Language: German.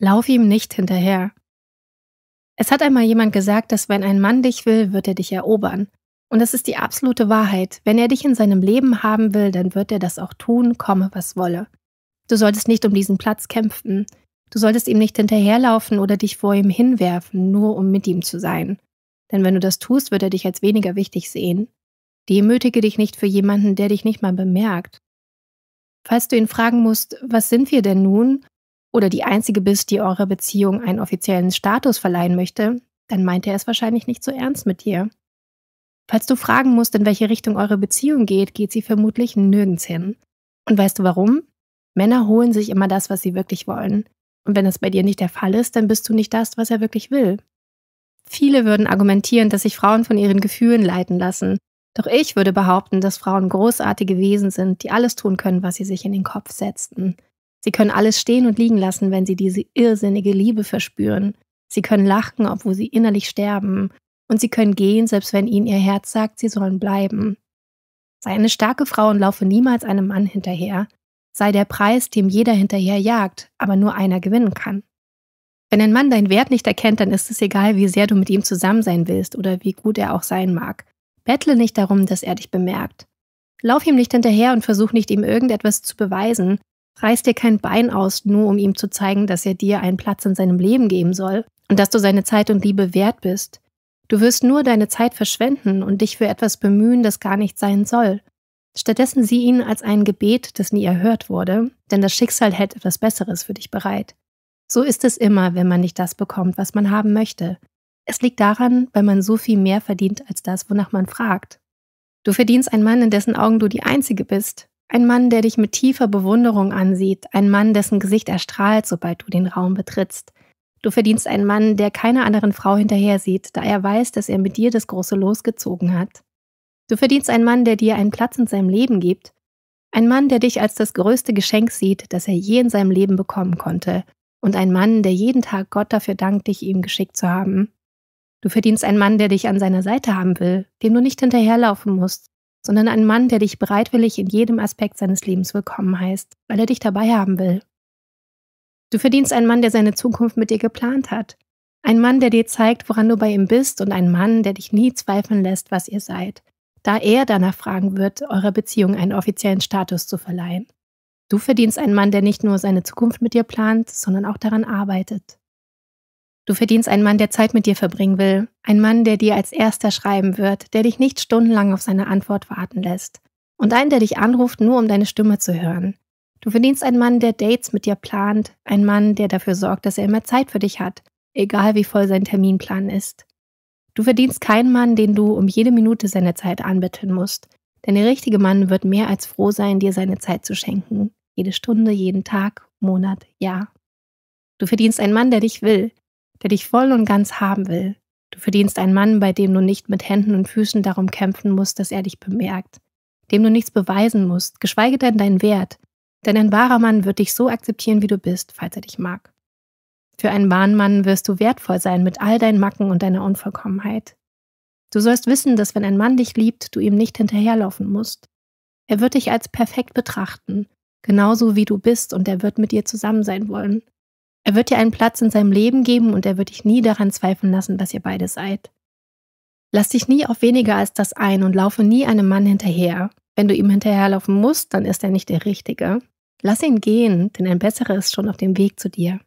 Lauf ihm nicht hinterher. Es hat einmal jemand gesagt, dass wenn ein Mann dich will, wird er dich erobern. Und das ist die absolute Wahrheit. Wenn er dich in seinem Leben haben will, dann wird er das auch tun, komme was wolle. Du solltest nicht um diesen Platz kämpfen. Du solltest ihm nicht hinterherlaufen oder dich vor ihm hinwerfen, nur um mit ihm zu sein. Denn wenn du das tust, wird er dich als weniger wichtig sehen. Demütige dich nicht für jemanden, der dich nicht mal bemerkt. Falls du ihn fragen musst, was sind wir denn nun, oder die Einzige bist, die eurer Beziehung einen offiziellen Status verleihen möchte, dann meint er es wahrscheinlich nicht so ernst mit dir. Falls du fragen musst, in welche Richtung eure Beziehung geht, geht sie vermutlich nirgends hin. Und weißt du warum? Männer holen sich immer das, was sie wirklich wollen. Und wenn das bei dir nicht der Fall ist, dann bist du nicht das, was er wirklich will. Viele würden argumentieren, dass sich Frauen von ihren Gefühlen leiten lassen. Doch ich würde behaupten, dass Frauen großartige Wesen sind, die alles tun können, was sie sich in den Kopf setzen. Sie können alles stehen und liegen lassen, wenn sie diese irrsinnige Liebe verspüren. Sie können lachen, obwohl sie innerlich sterben. Und sie können gehen, selbst wenn ihnen ihr Herz sagt, sie sollen bleiben. Sei eine starke Frau und laufe niemals einem Mann hinterher. Sei der Preis, dem jeder hinterher jagt, aber nur einer gewinnen kann. Wenn ein Mann deinen Wert nicht erkennt, dann ist es egal, wie sehr du mit ihm zusammen sein willst oder wie gut er auch sein mag. Bettle nicht darum, dass er dich bemerkt. Lauf ihm nicht hinterher und versuch nicht, ihm irgendetwas zu beweisen, Reiß dir kein Bein aus, nur um ihm zu zeigen, dass er dir einen Platz in seinem Leben geben soll und dass du seine Zeit und Liebe wert bist. Du wirst nur deine Zeit verschwenden und dich für etwas bemühen, das gar nicht sein soll. Stattdessen sieh ihn als ein Gebet, das nie erhört wurde, denn das Schicksal hält etwas Besseres für dich bereit. So ist es immer, wenn man nicht das bekommt, was man haben möchte. Es liegt daran, weil man so viel mehr verdient als das, wonach man fragt. Du verdienst einen Mann, in dessen Augen du die Einzige bist, ein Mann, der dich mit tiefer Bewunderung ansieht, ein Mann, dessen Gesicht erstrahlt, sobald du den Raum betrittst. Du verdienst einen Mann, der keiner anderen Frau hinterher sieht, da er weiß, dass er mit dir das große Los gezogen hat. Du verdienst einen Mann, der dir einen Platz in seinem Leben gibt. Ein Mann, der dich als das größte Geschenk sieht, das er je in seinem Leben bekommen konnte. Und ein Mann, der jeden Tag Gott dafür dankt, dich ihm geschickt zu haben. Du verdienst einen Mann, der dich an seiner Seite haben will, dem du nicht hinterherlaufen musst, sondern ein Mann, der dich bereitwillig in jedem Aspekt seines Lebens willkommen heißt, weil er dich dabei haben will. Du verdienst einen Mann, der seine Zukunft mit dir geplant hat. Ein Mann, der dir zeigt, woran du bei ihm bist und ein Mann, der dich nie zweifeln lässt, was ihr seid, da er danach fragen wird, eurer Beziehung einen offiziellen Status zu verleihen. Du verdienst einen Mann, der nicht nur seine Zukunft mit dir plant, sondern auch daran arbeitet. Du verdienst einen Mann, der Zeit mit dir verbringen will, Ein Mann, der dir als erster schreiben wird, der dich nicht stundenlang auf seine Antwort warten lässt und einen, der dich anruft, nur um deine Stimme zu hören. Du verdienst einen Mann, der Dates mit dir plant, Ein Mann, der dafür sorgt, dass er immer Zeit für dich hat, egal wie voll sein Terminplan ist. Du verdienst keinen Mann, den du um jede Minute seiner Zeit anbetteln musst, denn der richtige Mann wird mehr als froh sein, dir seine Zeit zu schenken, jede Stunde, jeden Tag, Monat, Jahr. Du verdienst einen Mann, der dich will, der dich voll und ganz haben will. Du verdienst einen Mann, bei dem du nicht mit Händen und Füßen darum kämpfen musst, dass er dich bemerkt, dem du nichts beweisen musst, geschweige denn deinen Wert, denn ein wahrer Mann wird dich so akzeptieren, wie du bist, falls er dich mag. Für einen wahren Mann wirst du wertvoll sein mit all deinen Macken und deiner Unvollkommenheit. Du sollst wissen, dass wenn ein Mann dich liebt, du ihm nicht hinterherlaufen musst. Er wird dich als perfekt betrachten, genauso wie du bist, und er wird mit dir zusammen sein wollen. Er wird dir einen Platz in seinem Leben geben und er wird dich nie daran zweifeln lassen, dass ihr beide seid. Lass dich nie auf weniger als das ein und laufe nie einem Mann hinterher. Wenn du ihm hinterherlaufen musst, dann ist er nicht der Richtige. Lass ihn gehen, denn ein besserer ist schon auf dem Weg zu dir.